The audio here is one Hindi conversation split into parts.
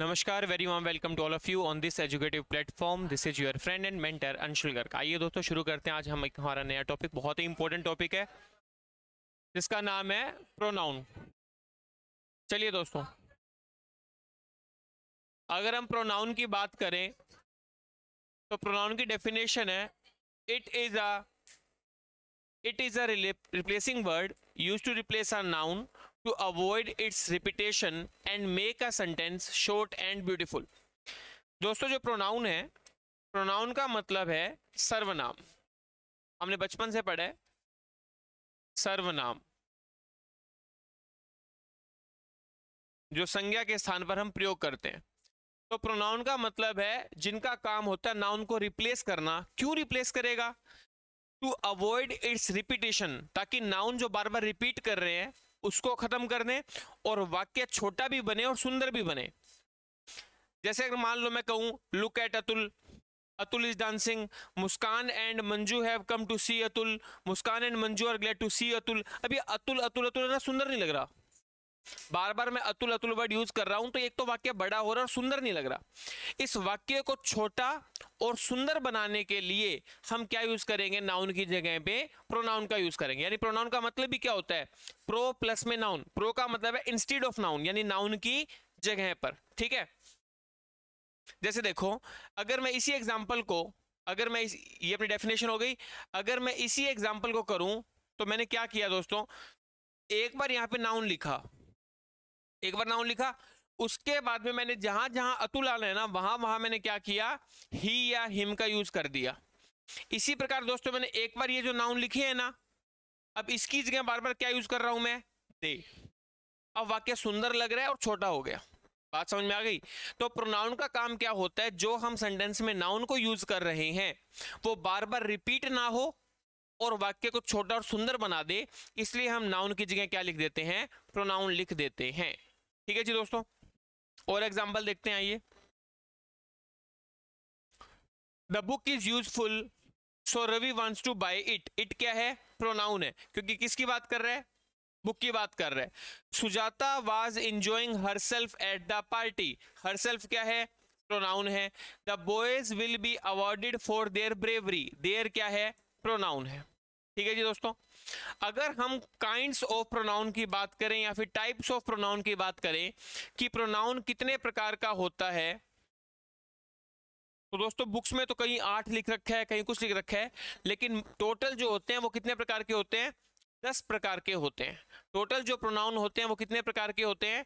नमस्कार very warm welcome to all of you on this educative platform this is your friend and mentor Anshul Garg आइए दोस्तों शुरू करते हैं आज हम एक हमारा नया टॉपिक बहुत ही इंपॉर्टेंट टॉपिक है जिसका नाम है प्रोनाउन चलिए दोस्तों अगर हम प्रोनाउन की बात करें तो प्रोनाउन की डेफिनेशन है it is a it is a replacing word use to replace a noun to avoid its repetition and make a sentence short and beautiful दोस्तों जो प्रोनाउन है प्रोनाउन का मतलब है सर्वनाम हमने बचपन से पढ़ा है सर्वनाम जो संज्ञा के स्थान पर हम प्रयोग करते हैं तो प्रोनाउन का मतलब है जिनका काम होता है नाउन को रिप्लेस करना क्यों रिप्लेस करेगा टू अवॉइड इट्स रिपीटेशन ताकि नाउन जो बार बार रिपीट कर रहे हैं उसको ख़त्म कर दें और वाक्य छोटा भी बने और सुंदर भी बने जैसे अगर मान लो मैं कहूं look at Atul Atul is dancing Muskan and Manju have come to see Atul Muskan and Manju are glad to see Atul अभी अतुल अतुल अतुल ना सुंदर नहीं लग रहा बार बार मैं अतुल अतुल वर्ड यूज कर रहा हूं तो एक तो वाक्य बड़ा हो रहा और सुंदर नहीं लग रहा इस वाक्य को छोटा और सुंदर बनाने के लिए हम क्या यूज करेंगे नाउन की जगह पे प्रोनाउन का यूज करेंगे यानी प्रोनाउन का मतलब भी क्या होता है प्रो प्लस में नाउन प्रो का मतलब है इंस्टीड ऑफ नाउन यानी नाउन की जगह पर ठीक है जैसे देखो अगर मैं इसी एग्जाम्पल को अगर मैं इस ये अपनी डेफिनेशन हो गई अगर मैं इसी एग्जाम्पल को करूं तो मैंने क्या किया दोस्तों एक बार यहाँ पे नाउन लिखा एक बार नाउन लिखा उसके बाद में मैंने जहां जहां अतुल आना है ना वहां वहां मैंने क्या किया ही या हिम का यूज कर दिया इसी प्रकार दोस्तों मैंने एक बार ये जो नाउन लिखी है ना अब इसकी जगह बार बार क्या यूज कर रहा हूं मैं दे अब वाक्य सुंदर लग रहा है और छोटा हो गया बात समझ में आ गई तो प्रोनाउन का काम क्या होता है जो हम सेंटेंस में नाउन को यूज कर रहे हैं वो बार बार रिपीट ना हो और वाक्य को छोटा और सुंदर बना दे इसलिए हम नाउन की जगह क्या लिख देते हैं प्रोनाउन लिख देते हैं ठीक है जी दोस्तों और एग्जाम्पल देखते हैं आइए the book is useful so Ravi wants to buy it it क्या है प्रोनाउन है क्योंकि किसकी बात कर रहे हैं बुक की बात कर रहे हैं Sujata was enjoying herself at the party herself क्या है प्रोनाउन है the boys will be awarded for their bravery their क्या है प्रोनाउन है ठीक है जी दोस्तों अगर हम काइंड्स ऑफ प्रोनाउन की बात करें या फिर टाइप्स ऑफ प्रोनाउन की बात करें कि प्रोनाउन कितने प्रकार का होता है तो दोस्तों बुक्स में तो कहीं आठ लिख रखा है कहीं कुछ लिख रखा है लेकिन टोटल जो होते हैं वो कितने प्रकार के होते हैं दस प्रकार के होते हैं टोटल जो प्रोनाउन होते हैं वो कितने प्रकार के होते हैं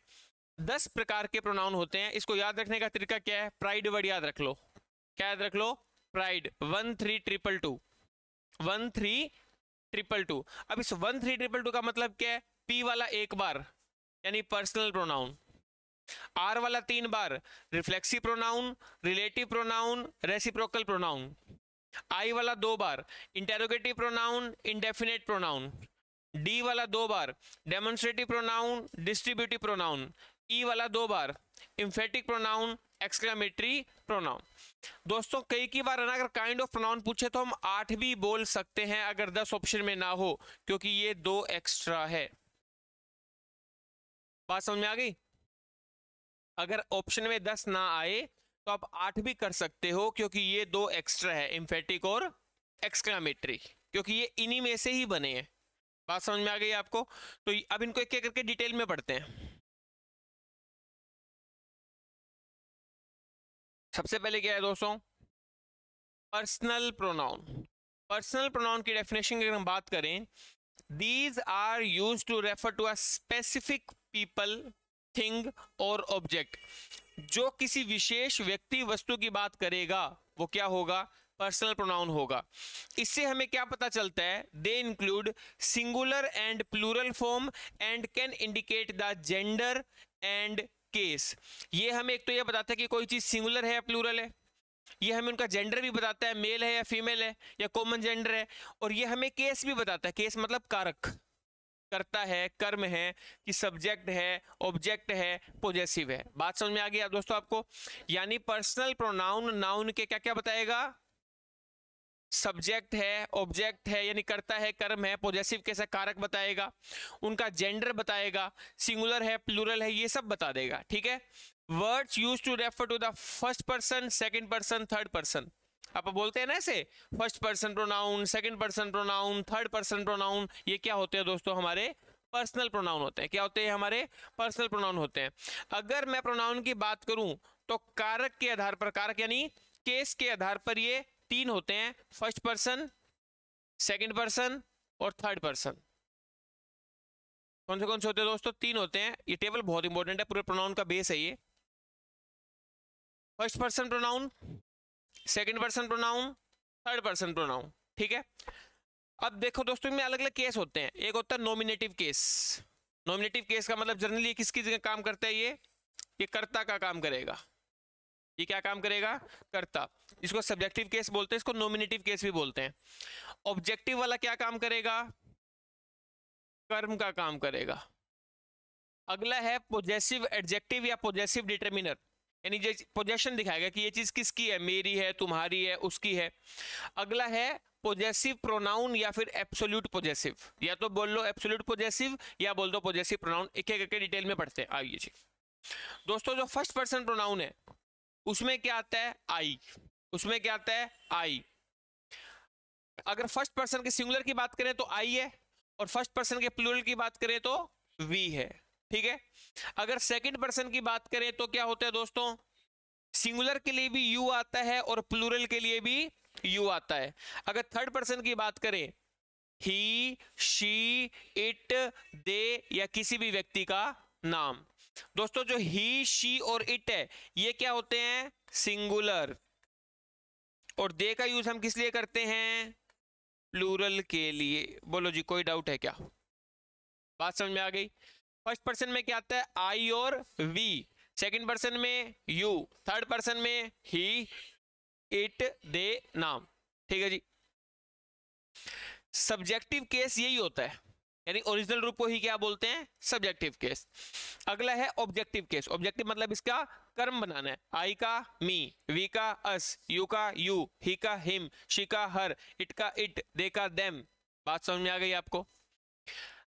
दस प्रकार के प्रोनाउन होते हैं इसको याद रखने का तरीका क्या है प्राइड वर्ड याद रख लो क्या याद रख लो pride one three triple two one three triple two अब इस वन थ्री ट्रिपल टू का मतलब क्या है पी वाला एक बार यानी पर्सनल प्रोनाउन आर वाला तीन बार reflexive pronoun relative pronoun reciprocal pronoun I वाला दो बार interrogative pronoun indefinite pronoun D वाला दो बार demonstrative pronoun distributive pronoun E वाला दो बार इम्फेटिक प्रोनाउन एक्सक्लामेटरी प्रोनाउन दोस्तों कई की बार अगर काइंड ऑफ प्रोनाउन पूछे तो हम आठ भी बोल सकते हैं अगर दस ऑप्शन में ना हो क्योंकि ये दो एक्स्ट्रा है बात समझ में आ गई अगर ऑप्शन में दस ना आए तो आप आठ भी कर सकते हो क्योंकि ये दो एक्स्ट्रा है इम्फेटिक और एक्सक्लामेटरी क्योंकि ये इन्हीं में से ही बने हैं बात समझ में आ गई आपको तो अब इनको एक एक करके डिटेल में पढ़ते हैं सबसे पहले क्या है दोस्तों पर्सनल प्रोनाउन पर्सनल प्रोनाउन की डेफिनेशन की अगर हम बात करें these are use to refer to a specific people thing और ऑब्जेक्ट जो किसी विशेष व्यक्ति वस्तु की बात करेगा वो क्या होगा पर्सनल प्रोनाउन होगा इससे हमें क्या पता चलता है they include singular and plural form and can indicate the gender and case ये हमें एक तो ये बताता है कि कोई चीज़ सिंगुलर है या प्लूरल है ये हमें उनका जेंडर भी बताता है मेल है या फीमेल है या कॉमन जेंडर है और ये हमें केस भी बताता है केस मतलब कारक करता है कर्म है कि सब्जेक्ट है ऑब्जेक्ट है पोजेसिव है बात समझ में आ गई दोस्तों आपको यानी पर्सनल प्रोनाउन नाउन के क्या क्या बताएगा सब्जेक्ट है ऑब्जेक्ट है यानी करता है कर्म है पॉजिटिव कैसा कारक बताएगा उनका जेंडर बताएगा सिंगुलर है प्लूरल है ये सब बता देगा ठीक है words use to refer to the first person second person third person आप बोलते हैं ना ऐसे first person pronoun second person pronoun third person pronoun ये क्या होते हैं दोस्तों हमारे पर्सनल प्रोनाउन होते हैं क्या होते हैं हमारे पर्सनल प्रोनाउन होते हैं अगर मैं प्रोनाउन की बात करूं तो कारक के आधार पर कारक यानी केस के आधार पर ये तीन होते हैं फर्स्ट पर्सन सेकंड पर्सन और थर्ड पर्सन कौन से कौन से होते हैं दोस्तों तीन होते हैं ये टेबल बहुत इंपॉर्टेंट है पूरे प्रोनाउन का बेस है ये first person pronoun second person pronoun third person pronoun ठीक है अब देखो दोस्तों इनमें अलग अलग केस होते हैं एक होता है नॉमिनेटिव केस नॉमिनेटिव केस का मतलब जनरली किसकी जगह काम करता है ये ये कर्ता का काम करेगा ये क्या काम करेगा कर्ता इसको सब्जेक्टिव केस बोलते हैं इसको नोमिनेटिव केस भी बोलते हैं ऑब्जेक्टिव वाला क्या काम करेगा कर्म का काम करेगा अगला है पोजेसिव एडजेक्टिव या पोजेसिव डिटर्मिनर यानी पोजेशन दिखाएगा कि ये चीज किसकी है मेरी है तुम्हारी है उसकी है अगला है पोजेसिव प्रोनाउन या फिर एब्सोल्यूट पोजेसिव या तो बोल लो एब्सोल्यूट पोजेसिव या बोल दो पोजेसिव प्रोनाउन एक एक करके डिटेल में पढ़ते हैं आइए जी दोस्तों जो फर्स्ट पर्सन प्रोनाउन है उसमें क्या आता है आई उसमें क्या आता है आई अगर फर्स्ट पर्सन के सिंगुलर की बात करें तो आई है और फर्स्ट पर्सन के प्लूरल की बात करें तो वी है ठीक है अगर सेकंड पर्सन की बात करें तो क्या होता है दोस्तों सिंगुलर के लिए भी यू आता है और प्लूरल के लिए भी यू आता है अगर थर्ड पर्सन की बात करें ही शी इट दे या किसी भी व्यक्ति का नाम दोस्तों जो ही शी और इट है ये क्या होते हैं सिंगुलर और दे का यूज हम किस लिए करते हैं प्लूरल के लिए बोलो जी कोई डाउट है क्या बात समझ में आ गई फर्स्ट पर्सन में क्या आता है आई और वी सेकंड पर्सन में यू थर्ड पर्सन में ही इट दे नाम ठीक है जी सब्जेक्टिव केस यही होता है यानी ओरिजिनल रूप को ही क्या बोलते हैं सब्जेक्टिव केस अगला है ऑब्जेक्टिव केस ऑब्जेक्टिव मतलब इसका कर्म बनाना है आई का मी वी का अस यू का यू ही का हिम शी का हर इट का इट दे का देम बात समझ में आ गई आपको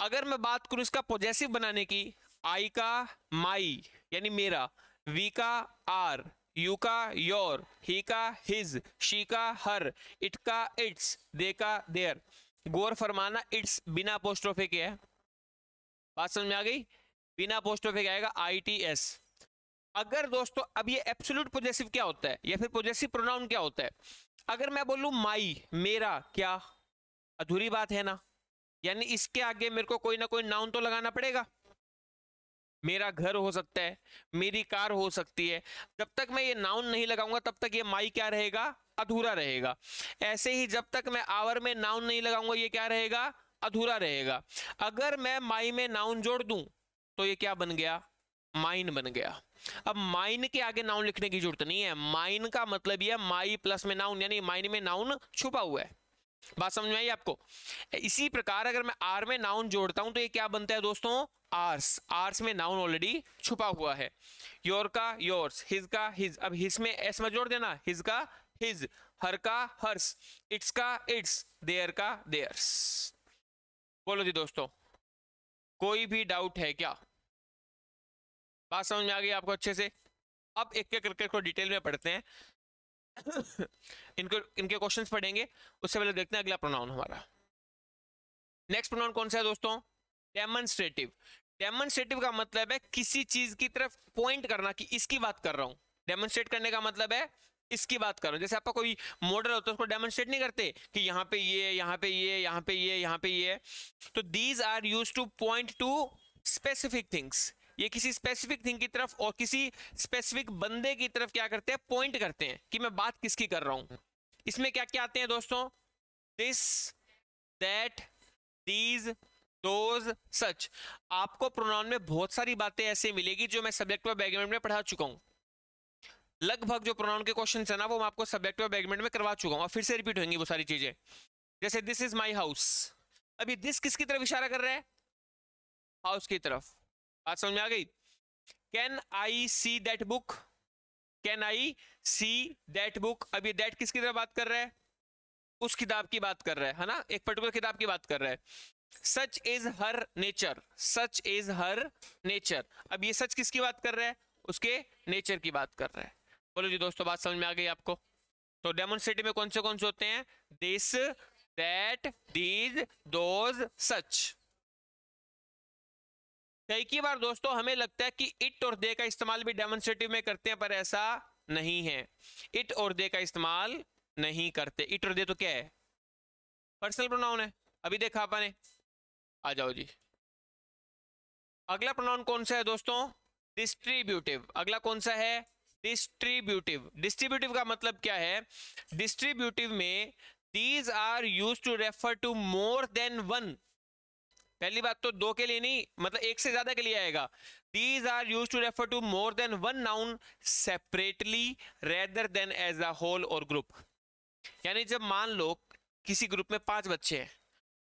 अगर मैं बात करूं इसका पॉजेसिव बनाने की आई का माई यानी मेरा वी का आर यू का योर ही का हिज शी का हर इट का इट्स दे का देयर गौर फरमाना इट्स बिना पोस्टोफे के है बात समझ में आ गई बिना पोस्टोफे के आएगा आई टी एस अगर दोस्तों अब ये एब्सोल्यूट पोजेसिव क्या होता है या फिर पोजेसिव प्रोनाउन क्या होता है अगर मैं बोलूं माई मेरा क्या अधूरी बात है ना यानी इसके आगे मेरे को कोई ना कोई नाउन तो लगाना पड़ेगा मेरा घर हो सकता है मेरी कार हो सकती है जब तक मैं ये नाउन नहीं लगाऊंगा तब तक ये माई क्या रहेगा अधूरा रहेगा ऐसे ही जब तक मैं आवर में नाउन नहीं लगाऊंगा ये क्या रहेगा अधूरा रहेगा अगर मैं माई में नाउन जोड़ दूं तो ये क्या बन गया माइन बन गया अब माइन के आगे नाउन लिखने की जरूरत नहीं है माइन का मतलब यह माई प्लस में नाउन यानी माइन में नाउन छुपा हुआ है बात समझ में आई आपको इसी प्रकार अगर मैं आर में नाउन जोड़ता हूं तो ये क्या बनता है दोस्तों आर्स आर्स में नाउन ऑलरेडी छुपा हुआ है योर का योर्स हिज का हिज अब हिज में एस में जोड़ देना हिज का हिज हर का हर्स इट्स का इट्स देयर का देयर्स बोलो जी दोस्तों कोई भी डाउट है क्या बात समझ में आ गई आपको अच्छे से अब एक एक करके इसको डिटेल में पढ़ते हैं इनको इनके क्वेश्चंस पढ़ेंगे उससे पहले देखते हैं अगला प्रोनाउन हमारा नेक्स्ट प्रोनाउन कौन सा है दोस्तों डेमोन्स्ट्रेटिव डेमोन्स्ट्रेटिव का मतलब है किसी चीज की तरफ पॉइंट करना कि इसकी बात कर रहा हूं डेमोन्स्ट्रेट करने का मतलब है इसकी बात करो जैसे आपका कोई मॉडल होता है उसको डेमोन्स्ट्रेट नहीं करते कि यहाँ पे ये यहाँ पे ये यहाँ पे ये यहाँ पे ये तो these are use to point to specific things ये किसी स्पेसिफिक थिंग की तरफ और किसी स्पेसिफिक बंदे की तरफ क्या करते हैं पॉइंट करते हैं कि मैं बात किसकी कर रहा हूं इसमें क्या क्या आते हैं दोस्तों this that these those such आपको प्रोनाउन में बहुत सारी बातें ऐसे मिलेगी जो मैं सब्जेक्ट पर बैकग्राउंड में पढ़ा चुका हूं लगभग जो प्रोनाउन के क्वेश्चन है ना वो मैं आपको सब्जेक्ट और बैगमेंट में करवा चुका हूँ और फिर से रिपीट होंगी वो सारी चीजें जैसे दिस इज माई हाउस अभी दिस किसकी तरफ इशारा कर रहा है हाउस की तरफ बात समझ में आ गई can I see that book can I see that book अब ये दैट किसकी तरफ बात कर रहा है उस किताब की बात कर रहा है है ना एक पर्टिकुलर किताब की बात कर रहा है such is her nature such is her nature अब ये सच किसकी बात कर रहे है उसके नेचर की बात कर रहे हैं बोलो जी दोस्तों बात समझ में आ गई आपको तो डेमोन्स्ट्रेटिव में कौन से कौन से होते हैं this that these those such कई की बार दोस्तों हमें लगता है कि इट और दे का इस्तेमाल भी डेमोन्स्ट्रेटिव में करते हैं पर ऐसा नहीं है इट और दे का इस्तेमाल नहीं करते इट और दे तो क्या है पर्सनल प्रोनाउन है अभी देखा आपने आ जाओ जी अगला प्रोनाउन कौन सा है दोस्तों डिस्ट्रीब्यूटिव अगला कौन सा है डिस्ट्रीब्यूटिव डिस्ट्रीब्यूटिव का मतलब क्या है डिस्ट्रीब्यूटिव में these are use to refer to more than one पहली बात तो दो के लिए नहीं मतलब एक से ज्यादा के लिए आएगा these are use to refer to more than one noun separately rather than as a whole और ग्रुप यानी जब मान लो किसी ग्रुप में पांच बच्चे हैं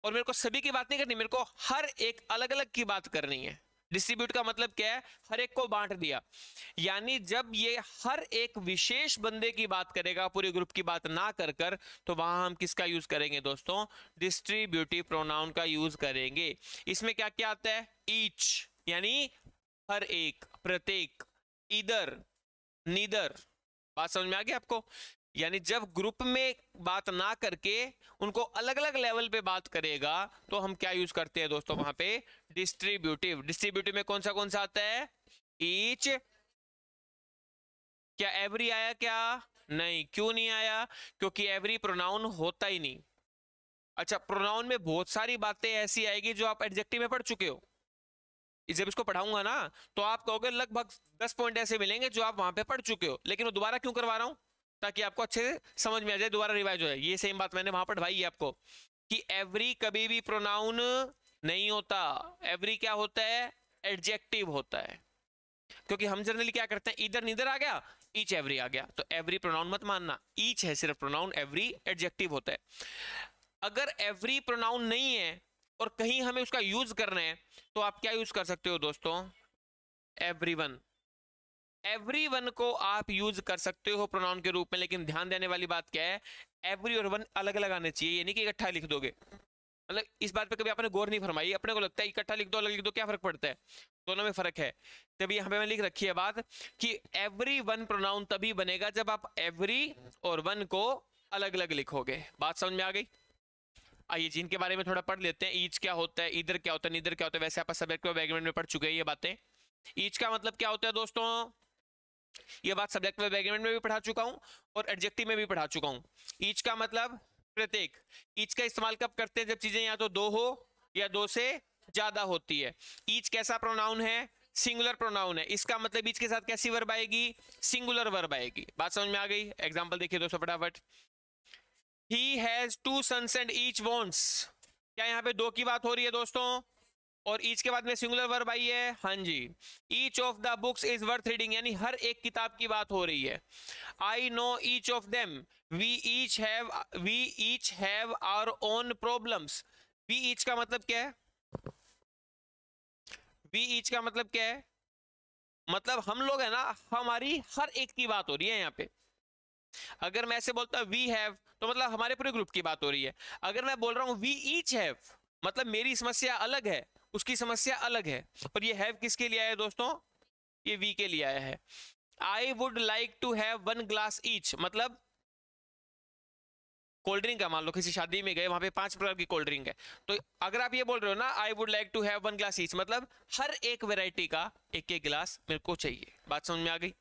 और मेरे को सभी की बात नहीं करनी मेरे को हर एक अलग अलग की बात करनी है डिस्ट्रीब्यूट का मतलब क्या है हर एक को बांट दिया यानी जब ये हर एक विशेष बंदे की बात करेगा पूरे ग्रुप की बात ना कर कर तो वहां हम किसका यूज करेंगे दोस्तों डिस्ट्रीब्यूटिव प्रोनाउन का यूज करेंगे इसमें क्या क्या आता है ईच यानी हर एक प्रत्येक इधर नीदर बात समझ में आ गई आपको यानी जब ग्रुप में बात ना करके उनको अलग अलग लेवल पे बात करेगा तो हम क्या यूज करते हैं दोस्तों वहां पे डिस्ट्रीब्यूटिव डिस्ट्रीब्यूटिव में कौन सा कौन सा आता है ईच क्या एवरी आया क्या नहीं क्यों नहीं आया क्योंकि एवरी प्रोनाउन होता ही नहीं अच्छा प्रोनाउन में बहुत सारी बातें ऐसी आएगी जो आप एडजेक्टिव में पढ़ चुके हो जब इसको पढ़ाऊंगा ना तो आप कहोगे लगभग दस पॉइंट ऐसे मिलेंगे जो आप वहां पे पढ़ चुके हो लेकिन वो दोबारा क्यों करवा रहा हूं ताकि आपको अच्छे से समझ में आ जाए दोबारा रिवाइज हो जाए ये सेम बात मैंने वहां पढ़वाई है आपको कि एवरी कभी भी प्रोनाउन नहीं होता एवरी क्या होता है एडजेक्टिव होता है क्योंकि हम जनरली क्या करते हैं इधर निधर आ गया ईच एवरी आ गया तो एवरी प्रोनाउन मत मानना ईच है सिर्फ प्रोनाउन एवरी एडजेक्टिव होता है अगर एवरी प्रोनाउन नहीं है और कहीं हमें उसका यूज करना है तो आप क्या यूज कर सकते हो दोस्तों एवरीवन एवरी वन को आप यूज कर सकते हो प्रोनाउन के रूप में लेकिन ध्यान देने वाली बात क्या है एवरी और वन अलग अलग आने चाहिए यानी कि इकट्ठा लिख दोगे मतलब इस बात पे कभी आपने गौर नहीं फरमाई अपने को लगता है इकट्ठा लिख दो अलग लिख दो क्या फर्क पड़ता है दोनों में फर्क है तभी यहाँ पे मैं लिख रखी है बात कि एवरी वन प्रोनाउन तभी बनेगा जब आप एवरी और वन को अलग अलग लिखोगे बात समझ में आ गई आइए जी इनके बारे में थोड़ा पढ़ लेते हैं ईच क्या होता है इधर क्या होता है इधर क्या होता है वैसे आप सब्जेक्ट बैकग्राउंड में पढ़ चुके हैं ये बातें ईच का मतलब क्या होता है दोस्तों ये बात सब्जेक्ट वर्ब एग्रीमेंट में भी पढ़ा चुका हूं और एडजेक्टिव में भी पढ़ा चुका हूं ईच का मतलब प्रत्येक ईच का इस्तेमाल कब करते हैं जब चीजें या तो दो हो या दो से ज्यादा होती है ईच कैसा प्रोनाउन है सिंगुलर प्रोनाउन है इसका मतलब ईच के साथ कैसी वर्ब आएगी सिंगुलर वर्ब आएगी बात समझ में आ गई एग्जाम्पल देखिए दोस्तों फटाफट he has two sons and each wants क्या यहाँ पे दो की बात हो रही है दोस्तों और ईच के बाद में सिंगुलर वर्ब आई है हाँ जी each of the books is worth reading यानी हर एक किताब की बात हो रही है I know each of them we each have we each have our own problems we each का मतलब क्या है वी ईच का मतलब क्या है मतलब हम लोग है ना हमारी हर एक की बात हो रही है यहाँ पे अगर मैं ऐसे बोलता वी हैव तो मतलब हमारे पूरे ग्रुप की बात हो रही है अगर मैं बोल रहा हूँ वी ईच हैव मतलब मेरी समस्या अलग है उसकी समस्या अलग है और ये हैव किसके लिए आया है दोस्तों ये वी के लिए आया है I would like to have one glass each मतलब कोल्ड ड्रिंक है मान लो किसी शादी में गए वहां पे पांच प्रकार की कोल्ड ड्रिंक है तो अगर आप ये बोल रहे हो ना I would like to have one glass each मतलब हर एक वेराइटी का एक एक गिलास मेरे को चाहिए बात समझ में आ गई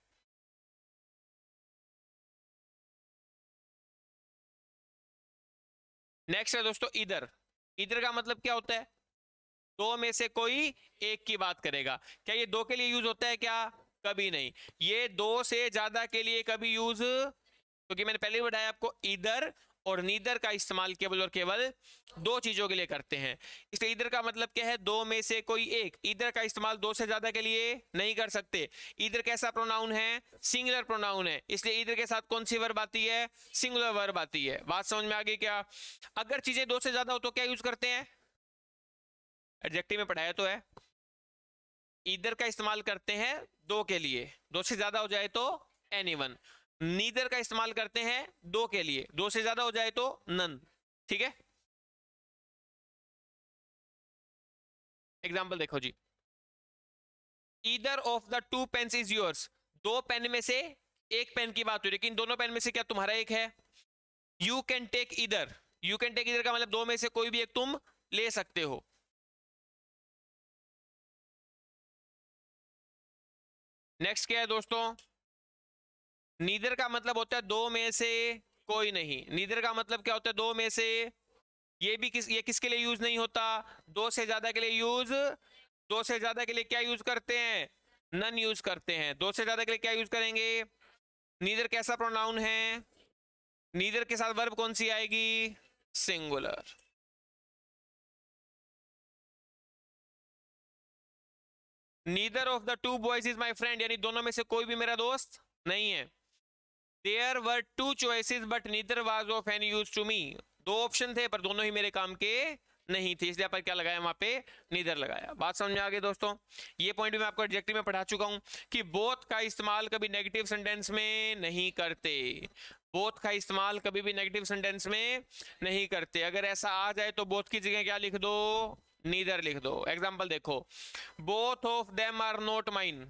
नेक्स्ट है दोस्तों इधर इधर का मतलब क्या होता है दो में से कोई एक की बात करेगा क्या ये दो के लिए यूज होता है क्या कभी नहीं ये दो से ज्यादा के लिए कभी यूज क्योंकि तो मैंने पहले भी बताया आपको इधर और नीदर का इस्तेमाल केवल और केवल दो चीजों के लिए करते हैं इसलिए इधर का मतलब क्या है दो में से कोई एक इधर का इस्तेमाल दो से ज्यादा के लिए नहीं कर सकते इधर कैसा प्रोनाउन है सिंगुलर प्रोनाउन है इसलिए इधर के साथ कौन सी वर्ब आती है सिंगुलर वर्ब आती है बात समझ में आ गई क्या अगर चीजें दो से ज्यादा हो तो क्या यूज करते हैं एडजेक्टिव में पढ़ाया तो है ईदर का इस्तेमाल करते हैं दो के लिए दो से ज्यादा हो जाए तो एनी वन नीदर का इस्तेमाल करते हैं दो के लिए दो से ज्यादा हो जाए तो नन ठीक है एग्जाम्पल देखो जी either of the two pen is yours दो पेन में से एक पेन की बात हो रही है लेकिन दोनों पेन में से क्या तुम्हारा एक है you can take either you can take either का मतलब दो में से कोई भी एक तुम ले सकते हो नेक्स्ट क्या है दोस्तों नीदर का मतलब होता है दो में से कोई नहीं नीदर का मतलब क्या होता है दो में से ये भी किस ये किसके लिए यूज नहीं होता दो से ज्यादा के लिए यूज दो से ज्यादा के लिए क्या यूज करते हैं नन यूज करते हैं दो से ज्यादा के लिए क्या यूज करेंगे नीदर कैसा प्रोनाउन है नीदर के साथ वर्ब कौन सी आएगी singular neither of the two boys is my friend यानी दोनों में से कोई भी मेरा दोस्त नहीं है there were two choices but neither was of any use to me दो ऑप्शन थे पर दोनों ही मेरे काम के नहीं थे इसलिए अपन क्या लगाया वहां पे नीदर लगाया बात समझ में आ गई दोस्तों ये पॉइंट भी मैं आपको एग्जेक्टिव में पढ़ा चुका हूं कि बोथ का इस्तेमाल कभी नेगेटिव सेंटेंस में नहीं करते बोथ का इस्तेमाल कभी भी नेगेटिव सेंटेंस में नहीं करते अगर ऐसा आ जाए तो बोथ की जगह क्या लिख दो नीदर लिख दो एग्जाम्पल देखो both of them are not mine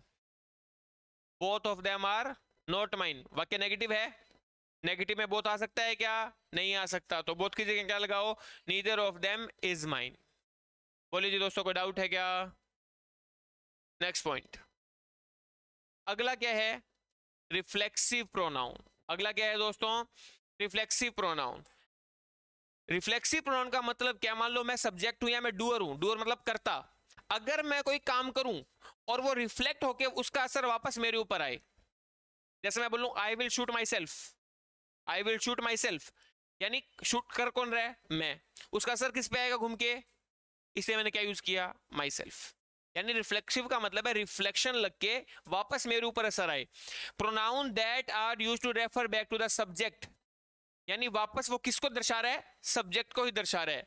both of them are not mine वाक्य नेगेटिव है नेगेटिव में बोथ आ सकता है क्या नहीं आ सकता तो बोथ की जगह क्या लगाओ neither of them is mine बोलिए जी दोस्तों कोई डाउट है क्या नेक्स्ट पॉइंट अगला क्या है रिफ्लेक्सिव प्रोनाउन अगला क्या है दोस्तों रिफ्लेक्सिव प्रोनाउन रिफ्लेक्सिव प्रोनाउन का मतलब क्या मान लो मैं सब्जेक्ट हूं या मैं डूअर हूं डूअर मतलब करता अगर मैं कोई काम करूं और वो रिफ्लेक्ट होके उसका असर वापस मेरे ऊपर आए जैसे मैं बोलूं I will shoot myself I will shoot myself यानी शूट कर कौन रहा है मैं उसका असर किस पे आएगा घूम के इसलिए मैंने क्या यूज किया माई सेल्फ यानी रिफ्लेक्सिव का मतलब है रिफ्लेक्शन लग के वापस मेरे ऊपर असर आए pronoun that are use to refer back to the subject यानी वापस वो किसको दर्शा रहा है सब्जेक्ट को ही दर्शा रहा है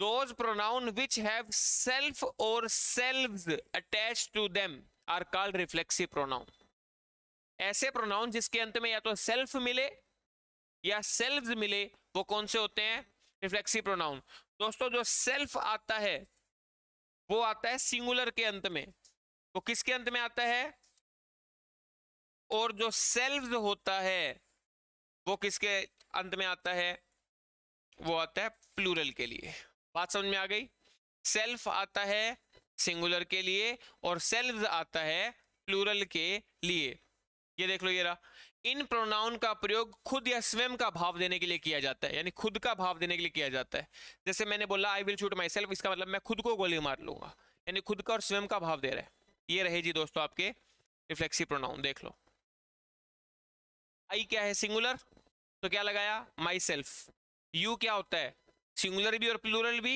those pronoun which have self और selves attach to them are called reflexive pronoun ऐसे प्रोनाउन जिसके अंत में या तो सेल्फ मिले या सेल्व्स मिले वो कौन से होते हैं रिफ्लेक्सिव प्रोनाउन दोस्तों जो सेल्फ आता है वो आता है सिंगुलर के अंत में वो किसके अंत में आता है और जो सेल्व्स होता है वो किसके अंत में आता है वो आता है प्लूरल के लिए बात समझ में आ गई सेल्फ आता है सिंगुलर के लिए और सेल्फ आता है प्लूरल के लिए ये देख लो ये रहा इन प्रोनाउन का प्रयोग खुद या स्वयं का भाव देने के लिए किया जाता है यानी खुद का भाव देने के लिए किया जाता है जैसे मैंने बोला I will shoot myself इसका मतलब मैं खुद को गोली मार लूंगा यानी खुद का और स्वयं का भाव दे रहा है ये रहे जी दोस्तों आपके रिफ्लेक्सी प्रोनाउन देख लो आई क्या है सिंगुलर तो क्या लगाया माई सेल्फ यू क्या होता है सिंगुलर भी और प्लूरल भी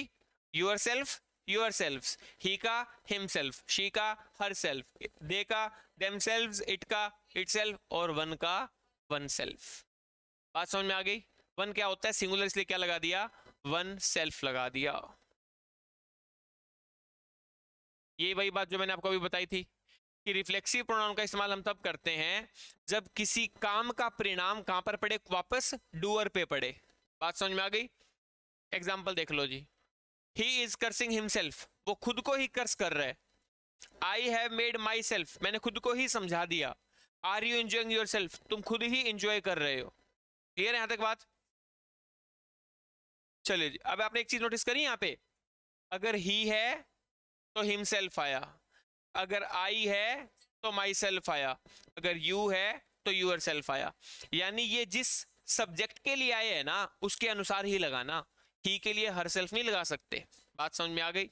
yourself yourself he का हिम सेल्फ शी का हर सेल्फ दे का देम सेल्फ इट का इट सेल्फ और वन का वन सेल्फ बात समझ में आ गई वन क्या होता है सिंगुलर इसलिए क्या लगा दिया वन सेल्फ लगा दिया ये वही बात जो मैंने आपको अभी बताई थी कि रिफ्लेक्सिव प्रोनाउन का इस्तेमाल हम तब करते हैं जब किसी काम का परिणाम कहां पर पड़े वापस डूअर पे पड़े बात समझ में आ गई एग्जाम्पल देख लो जी ही इज कर्सिंग हिमसेल्फ वो खुद को ही कर्स कर रहा है I have made myself मैंने खुद को ही समझा दिया are you enjoying yourself तुम खुद ही इंजॉय कर रहे हो क्लियर है यहां तक बात चलिए जी अब आपने एक चीज नोटिस करी यहां पे अगर ही है तो हिमसेल्फ आया अगर आई है तो माई सेल्फ आया अगर यू है तो यूर सेल्फ आया यानी ये जिस सब्जेक्ट के लिए आए है ना उसके अनुसार ही लगाना ही के लिए हर सेल्फ नहीं लगा सकते बात समझ में आ गई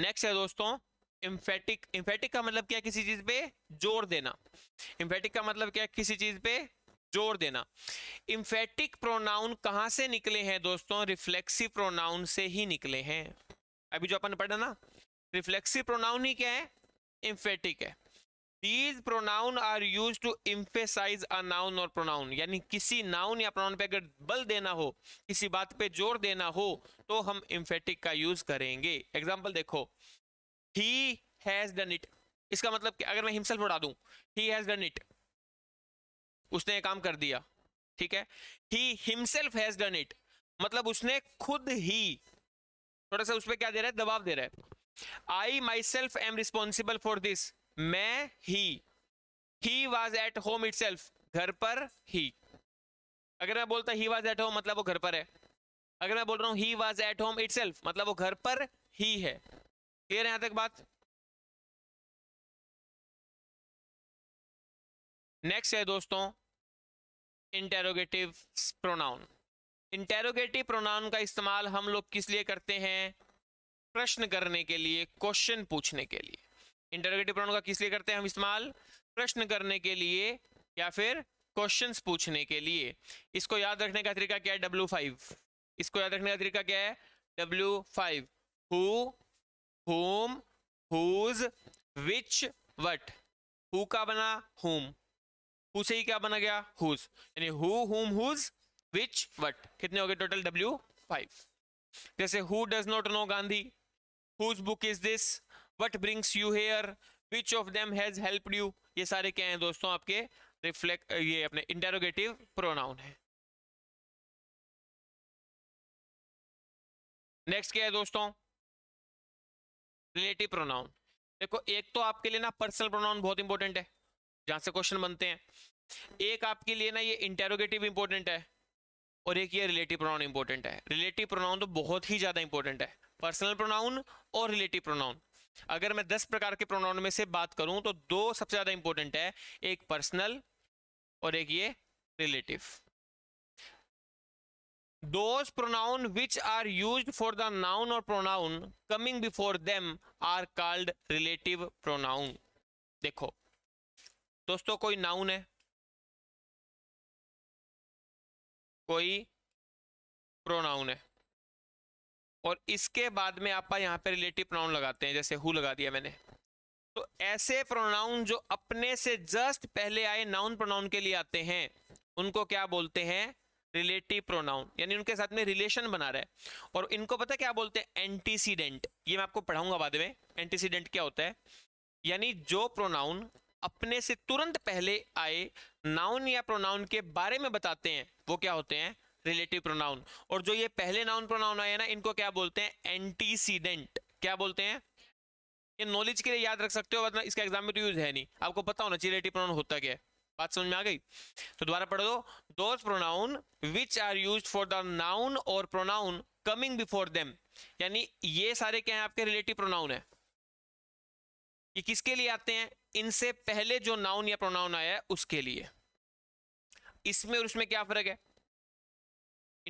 नेक्स्ट है दोस्तों इम्फेटिक इम्फेटिक का मतलब क्या किसी चीज पे जोर देना इम्फेटिक का मतलब क्या किसी चीज पे जोर देना इम्फेटिक प्रोनाउन कहाँ से निकले हैं दोस्तों रिफ्लेक्सिव प्रोनाउन से ही निकले हैं अभी जो अपन पढ़ा ना रिफ्लेक्सिव प्रोनाउन ही क्या है इम्फेटिक है these pronoun are use to emphasize a noun और प्रोनाउन यानी किसी नाउन या प्रोनाउन पे अगर बल देना हो किसी बात पे जोर देना हो तो हम इम्फेटिक का यूज करेंगे एग्जाम्पल देखो ही हैज डन इट इसका मतलब कि अगर मैं हिमसेल्फ उड़ा दूं ही हैज डन इट उसने ये काम कर दिया ठीक है he himself has done it मतलब उसने खुद ही थोड़ा सा उस पर क्या दे रहा है दबाव दे रहा है I myself am responsible for this मैं ही he was at home itself घर पर ही अगर मैं बोलता ही वॉज एट होम मतलब वो घर पर है अगर मैं बोल रहा हूँ he was at home it मतलब वो घर पर ही है क्लियर है यहां तक बात नेक्स्ट है दोस्तों इंटेरोगेटिव प्रोनाउन इंटेरोगेटिव प्रोनाउन का इस्तेमाल हम लोग किस लिए करते हैं प्रश्न करने के लिए क्वेश्चन पूछने के लिए इंटेरोगेटिव प्रोनाउन का किस लिए करते हैं हम इस्तेमाल प्रश्न करने के लिए या फिर क्वेश्चन पूछने के लिए इसको याद रखने का तरीका क्या है डब्ल्यू फाइव इसको याद रखने का तरीका क्या है W five who whom whose which what who का बना हुम हु से ही क्या बना गया हुज यानी who whom whose which what कितने हो गए टोटल डब्ल्यू फाइव जैसे who does not know Gandhi whose book is this what brings you here which of them has help you ये सारे क्या हैं दोस्तों आपके रिफ्लेक्ट ये अपने इंटेरोगेटिव प्रोनाउन है नेक्स्ट क्या है दोस्तों रिलेटिव प्रोनाउन देखो एक तो आपके लिए ना पर्सनल प्रोनाउन बहुत इंपॉर्टेंट है जहां से क्वेश्चन बनते हैं एक आपके लिए ना ये इंटेरोगेटिव इंपॉर्टेंट है और एक ये रिलेटिव प्रोनाउन इंपॉर्टेंट है रिलेटिव प्रोनाउन तो बहुत ही ज्यादा इंपॉर्टेंट है पर्सनल प्रोनाउन और रिलेटिव प्रोनाउन अगर मैं दस प्रकार के प्रोनाउन में से बात करूं तो दो सबसे ज्यादा इंपॉर्टेंट है एक पर्सनल और एक ये relative those pronoun which are use for the noun और pronoun coming before them are called relative pronoun देखो दोस्तों कोई नाउन है कोई प्रोनाउन है और इसके बाद में आप यहाँ पे रिलेटिव प्रोनाउन लगाते हैं जैसे हु लगा दिया मैंने तो ऐसे प्रोनाउन जो अपने से जस्ट पहले आए नाउन प्रोनाउन के लिए आते हैं उनको क्या बोलते हैं रिलेटिव प्रोनाउन यानी उनके साथ में रिलेशन बना रहा है और इनको पता क्या बोलते हैं एंटीसीडेंट ये मैं आपको पढ़ाऊंगा बाद में एंटीसीडेंट क्या होता है यानी जो प्रोनाउन अपने से तुरंत पहले आए नाउन या प्रोनाउन के बारे में बताते हैं वो क्या होते हैं रिलेटिव प्रोनाउन और जो ये पहले नाउन प्रोनाउन आए ना इनको क्या बोलते हैं एंटीसीडेंट क्या बोलते हैं ये नॉलेज के लिए याद रख सकते हो वरना इसका एग्जाम में तो यूज है नहीं आपको पता होना चाहिए रिलेटिव प्रोनाउन होता क्या है बात समझ में आ गई तो दोबारा पढ़ दो pronoun which are use for the noun और प्रोनाउन कमिंग बिफोर देम यानी ये सारे क्या है आपके रिलेटिव प्रोनाउन है ये किसके लिए आते हैं इनसे पहले जो नाउन या प्रोनाउन आया है उसके लिए इसमें और उसमें क्या फर्क है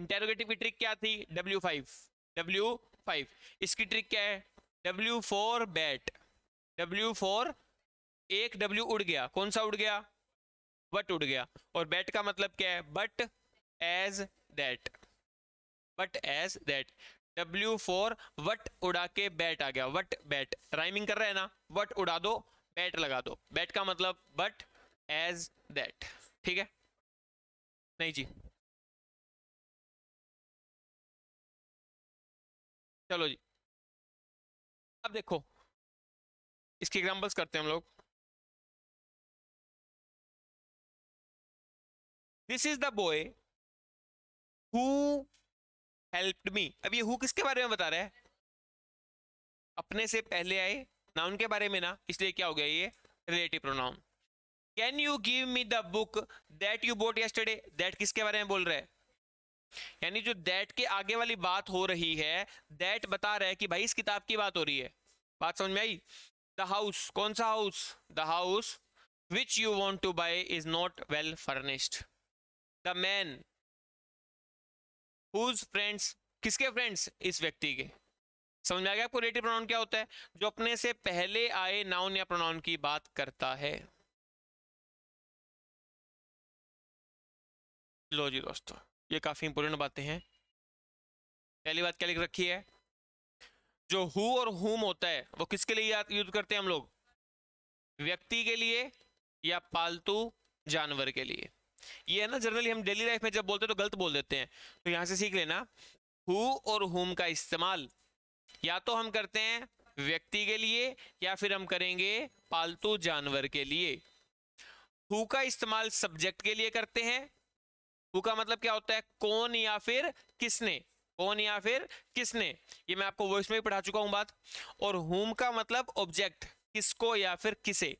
इंटेरोगेटिव की ट्रिक क्या थी डब्ल्यू फाइव डब्ल्यू फाइव इसकी ट्रिक क्या है W four bat W four एक डब्ल्यू उड़ गया कौन सा उड़ गया बट उड़ गया और बैट का मतलब क्या है but as that but as that W four what उड़ा के बैट आ गया वट बैट राइमिंग कर रहा है ना वट उड़ा दो बैट लगा दो बैट का मतलब बट एज दैट ठीक है नहीं जी चलो जी अब देखो इसके एग्जांपल्स करते हैं हम लोग this is the boy who helped me अब ये हु किसके बारे में बता रहा है अपने से पहले आए नाउन के बारे में ना इसलिए क्या हो गया ये relative pronoun can you give me the book that you bought yesterday that किसके बारे में बोल रहा है यानी जो दैट के आगे वाली बात हो रही है दैट बता रहा है कि भाई इस किताब की बात हो रही है बात समझ में आई द हाउस कौन सा house the house which you want to buy is not well furnished the man whose friends किसके फ्रेंड्स इस व्यक्ति के समझ में आ गया आपको रिलेटिव प्रोनाउन क्या होता है जो अपने से पहले आए नाउन या प्रोनाउन की बात करता है लो जी दोस्तों ये काफ़ी इंपोर्टेंट बातें हैं पहली बात क्या लिख रखी है जो हु और हुम होता है वो किसके लिए यूज करते हैं हम लोग व्यक्ति के लिए या पालतू जानवर के लिए ये है ना जनरली हम डेली लाइफ में जब बोलते हैं तो गलत बोल देते हैं तो यहाँ से सीख लेना हु और हुम का इस्तेमाल या तो हम करते हैं व्यक्ति के लिए या फिर हम करेंगे पालतू जानवर के लिए हु का इस्तेमाल सब्जेक्ट के लिए करते हैं हु का मतलब क्या होता है कौन या फिर किसने कौन या फिर किसने ये मैं आपको वॉइस में भी पढ़ा चुका हूं बात और हुम का मतलब ऑब्जेक्ट किसको या फिर किसे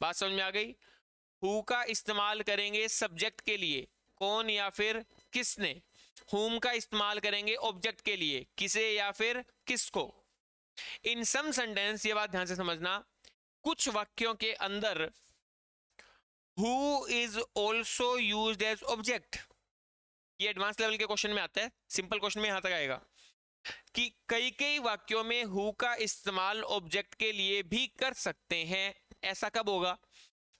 बात समझ में आ गई हु का इस्तेमाल करेंगे सब्जेक्ट के लिए कौन या फिर किसने हुम का इस्तेमाल करेंगे ऑब्जेक्ट के लिए किसे या फिर किसको इन सम सेंटेंस ये बात ध्यान से समझना कुछ वाक्यों के अंदर who is also use as object ये एडवांस लेवल के क्वेश्चन में आता है सिंपल क्वेश्चन में यहां तक आएगा कि कई कई वाक्यों में हु का इस्तेमाल ऑब्जेक्ट के लिए भी कर सकते हैं ऐसा कब होगा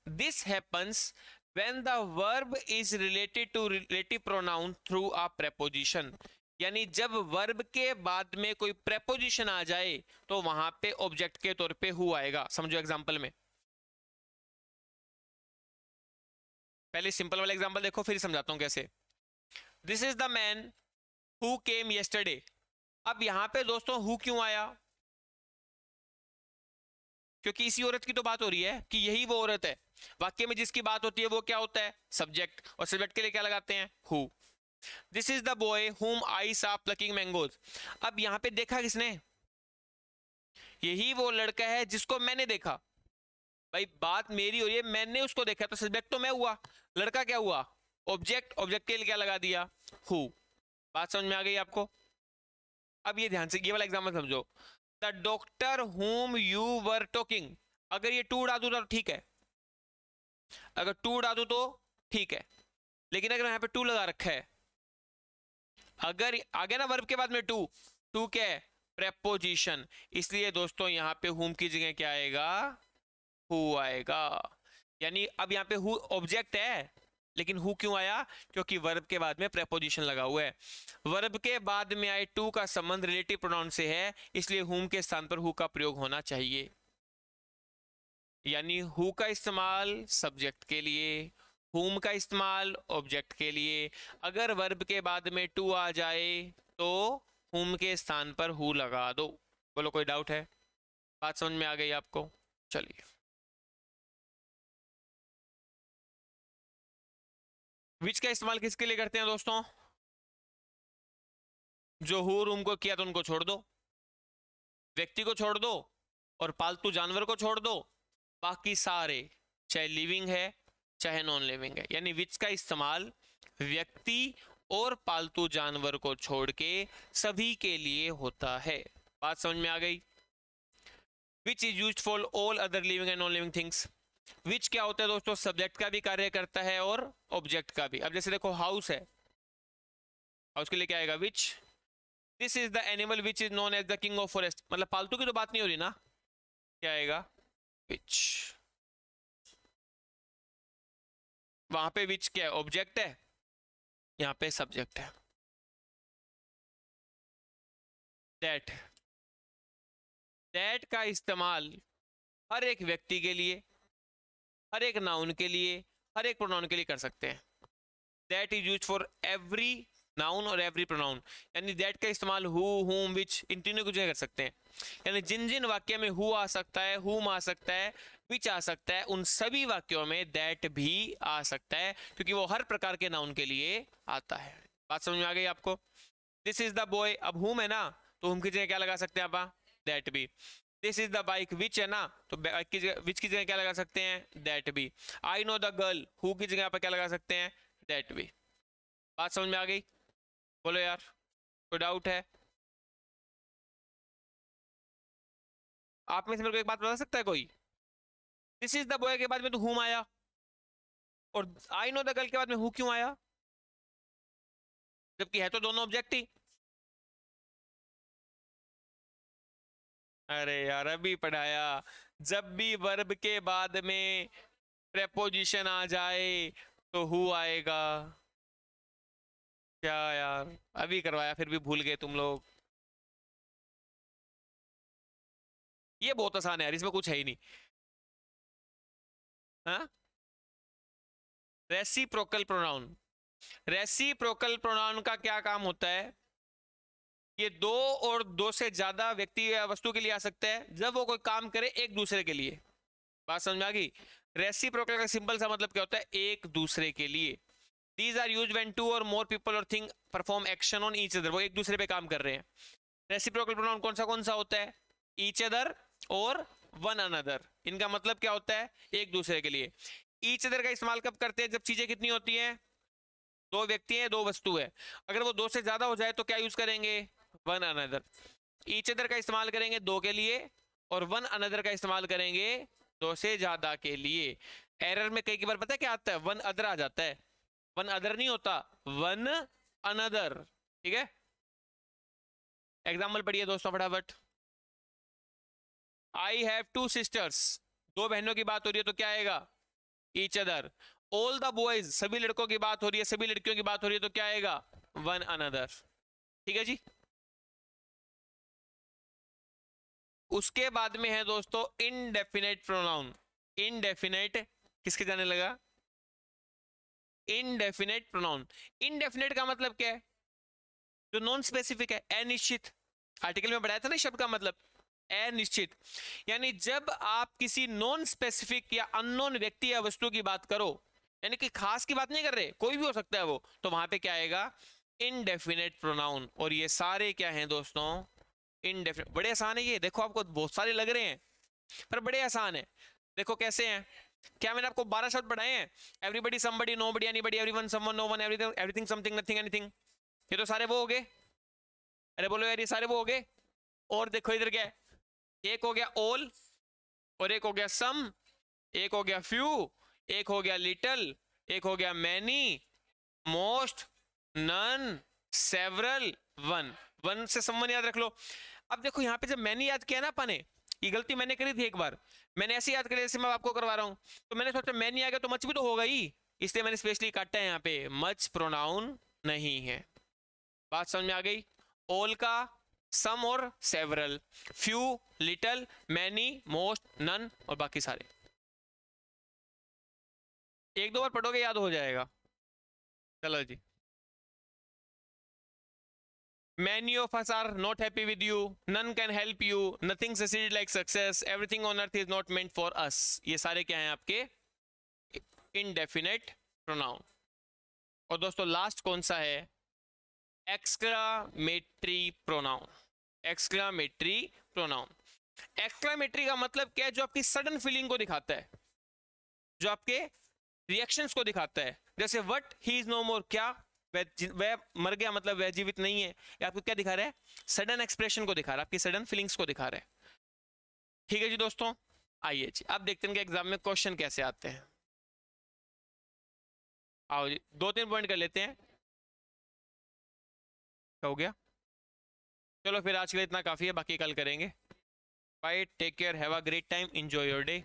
this happens when the verb is related to relative pronoun through a preposition यानी जब वर्ब के बाद में कोई प्रेपोजिशन आ जाए तो वहां पे ऑब्जेक्ट के तौर पे हु आएगा समझो एग्जांपल में पहले सिंपल वाला एग्जांपल देखो फिर समझाता हूं कैसे this is the man who came yesterday अब यहां पे दोस्तों हु क्यों आया क्योंकि इसी औरत की तो बात हो रही है कि यही वो औरत है वाक्य में जिसकी बात होती है वो क्या होता है सब्जेक्ट और सब्जेक्ट के लिए क्या लगाते हैं who this is the boy whom I सा प्लकिंग मैंगोज अब यहां पे देखा किसने यही वो लड़का है जिसको मैंने देखा भाई बात मेरी हो रही है मैंने उसको देखा तो सब्जेक्ट तो मैं हुआ लड़का क्या हुआ ऑब्जेक्ट ऑब्जेक्ट के लिए क्या लगा दिया हु बात समझ में आ गई आपको अब ये ध्यान से ये वाला एग्जाम्पल समझो the doctor whom you were talking अगर ये टू उड़ा दू तो ठीक है अगर टू उड़ा दूं तो ठीक है लेकिन अगर यहाँ पे टू लगा रखा है अगर आ गया ना वर्ब के बाद में टू टू क्या है प्रेपोजिशन इसलिए दोस्तों यहाँ पे हुम की जगह क्या आएगा हु आएगा यानी अब यहाँ पे हु ऑब्जेक्ट है लेकिन हु क्यों आया क्योंकि वर्ब के बाद में प्रेपोजिशन लगा हुआ है वर्ब के बाद में आए टू का संबंध रिलेटिव प्रोनाउन से है इसलिए हुम के स्थान पर हु का प्रयोग होना चाहिए यानी हु का इस्तेमाल सब्जेक्ट के लिए हुम का इस्तेमाल ऑब्जेक्ट के लिए अगर वर्ब के बाद में टू आ जाए तो हुम के स्थान पर हु लगा दो बोलो कोई डाउट है बात समझ में आ गई आपको चलिए विच का इस्तेमाल किसके लिए करते हैं दोस्तों जो हु रूम को किया तो उनको छोड़ दो व्यक्ति को छोड़ दो और पालतू जानवर को छोड़ दो बाकी सारे चाहे लिविंग है चाहे नॉन लिविंग है यानी विच का इस्तेमाल व्यक्ति और पालतू जानवर को छोड़ के सभी के लिए होता है बात समझ में आ गई which is use for all other living and non living things which क्या होता है दोस्तों सब्जेक्ट का भी कार्य करता है और ऑब्जेक्ट का भी अब जैसे देखो हाउस है हाउस के लिए क्या आएगा which this is the animal which is known as the king of forest मतलब पालतू की तो बात नहीं हो रही ना क्या आएगा विच वहां पे विच क्या है ऑब्जेक्ट है यहां पे सब्जेक्ट है दैट दैट का इस्तेमाल हर एक व्यक्ति के लिए हर एक नाउन के लिए हर एक प्रोनाउन के लिए कर सकते हैं that is use for every noun और एवरी प्रोनाउन यानी दैट का इस्तेमाल हु हुम विच इन तीनों की जगह कर सकते हैं यानी जिन जिन वाक्य में हु आ सकता है हुम आ सकता है विच आ सकता है उन सभी वाक्यों में दैट भी आ सकता है क्योंकि वो हर प्रकार के नाउन के लिए आता है बात समझ में आ गई आपको दिस इज द बॉय अब हुम है ना तो हुम की जगह क्या लगा सकते हैं आप दैट भी this is the bike which है ना तो बाइक की जगह विच की जगह क्या लगा सकते हैं दैट भी I know the girl who की जगह आप क्या लगा सकते हैं दैट भी बात समझ में आ गई बोलो यार कोई डाउट है आप में से मेरे को एक बात बता सकता है कोई दिस इज द बॉय के बाद में तो हूम आया और आई नो द गर्ल के बाद में हु क्यों आया जबकि है तो दोनों ऑब्जेक्ट ही अरे यार अभी पढ़ाया जब भी वर्ब के बाद में प्रेपोजिशन आ जाए तो हु आएगा क्या यार अभी करवाया फिर भी भूल गए तुम लोग ये बहुत आसान है यार इसमें कुछ है ही नहीं हाँ प्रोकल प्रोनाउन प्रोकल प्रोनाउन का क्या काम होता है ये दो और दो से ज्यादा व्यक्ति या वस्तु के लिए आ सकता है जब वो कोई काम करे एक दूसरे के लिए बात समझ आ गई प्रोकल का सिंपल सा मतलब क्या होता है एक दूसरे के लिए these are use when two or more people or thing perform action on each other वो एक दूसरे पे काम कर रहे हैं रेसिप्रोकल प्रोनाउन कौन सा कौन सा होता है ईच अदर और वन अनदर इनका मतलब क्या होता है एक दूसरे के लिए ईच अदर का इस्तेमाल कब करते हैं जब चीजें कितनी होती हैं दो व्यक्ति हैं दो वस्तु है अगर वो दो से ज्यादा हो जाए तो क्या यूज करेंगे वन अनदर ईच अदर का इस्तेमाल करेंगे दो के लिए और वन अनदर का इस्तेमाल करेंगे दो से ज्यादा के लिए एरर में कई बार पता है क्या आता है वन अदर आ जाता है वन अदर नहीं होता वन अनदर ठीक है एग्जाम्पल पढ़िए दोस्तों फटाफट आई हैव टू सिस्टर्स दो बहनों की बात हो रही है तो क्या आएगा each other all the boys सभी लड़कों की बात हो रही है सभी लड़कियों की बात हो रही है तो क्या आएगा वन अनदर ठीक है जी उसके बाद में है दोस्तों इनडेफिनेट प्रोनाउन इनडेफिनेट किसके जाने लगा इनडेफिनेट प्रोनाउन इनडेफिनेट का मतलब क्या है जो नॉन स्पेसिफिक है अनिश्चित आर्टिकल में बढ़ाया था ना शब्द का मतलब अनिश्चित यानी जब आप किसी नॉन स्पेसिफिक या अननोन व्यक्ति या वस्तु की बात करो यानी कि खास की बात नहीं कर रहे कोई भी हो सकता है वो तो वहां पे क्या आएगा इनडेफिनेट प्रोनाउन और ये सारे क्या हैं दोस्तों इनडेफिनेट बड़े आसान है ये देखो आपको बहुत सारे लग रहे हैं पर बड़े आसान है देखो कैसे हैं क्या मैंने आपको बारह शब्द पढ़ाए हैं everybody somebody nobody anybody everyone someone no one everything everything something nothing anything ये तो सारे वो हो गए अरे बोलो यार ये सारे वो हो गए और देखो इधर क्या है एक हो गया ओल और एक हो गया सम एक हो गया फ्यू एक हो गया लिटल एक हो गया many most none several one one से समवन याद रख लो अब देखो यहाँ पे जब मैनी याद किया ना अपने ये गलती मैंने करी थी एक बार मैंने ऐसे याद करी जैसे मैं आपको करवा रहा हूँ तो मैंने सोचा मैं नहीं आ गया तो मच भी तो होगा ही इसलिए मैंने स्पेशली काटा है यहाँ पे मच प्रोनाउन नहीं है बात समझ में आ गई ऑल का सम और several few little many most none और बाकी सारे एक दो बार पढ़ोगे याद हो जाएगा चलो जी Many of us are not happy with you. None can help you. Nothing succeeded like success. Everything on earth is not meant for us. ये सारे क्या हैं आपके indefinite pronoun और दोस्तों last कौन सा है exclamatory pronoun exclamatory pronoun exclamatory का मतलब क्या है जो आपकी sudden feeling को दिखाता है जो आपके reactions को दिखाता है जैसे what he is no more क्या वह वह मर गया मतलब वह जीवित नहीं है ये आपको क्या दिखा रहा है सडन एक्सप्रेशन को दिखा रहा है आपकी सडन फीलिंग्स को दिखा रहा है ठीक है जी दोस्तों आइए जी अब देखते हैं कि एग्जाम में क्वेश्चन कैसे आते हैं आओ जी दो तीन पॉइंट कर लेते हैं क्या हो गया चलो फिर आज के लिए इतना काफ़ी है बाकी कल करेंगे bye take care have a great time enjoy your day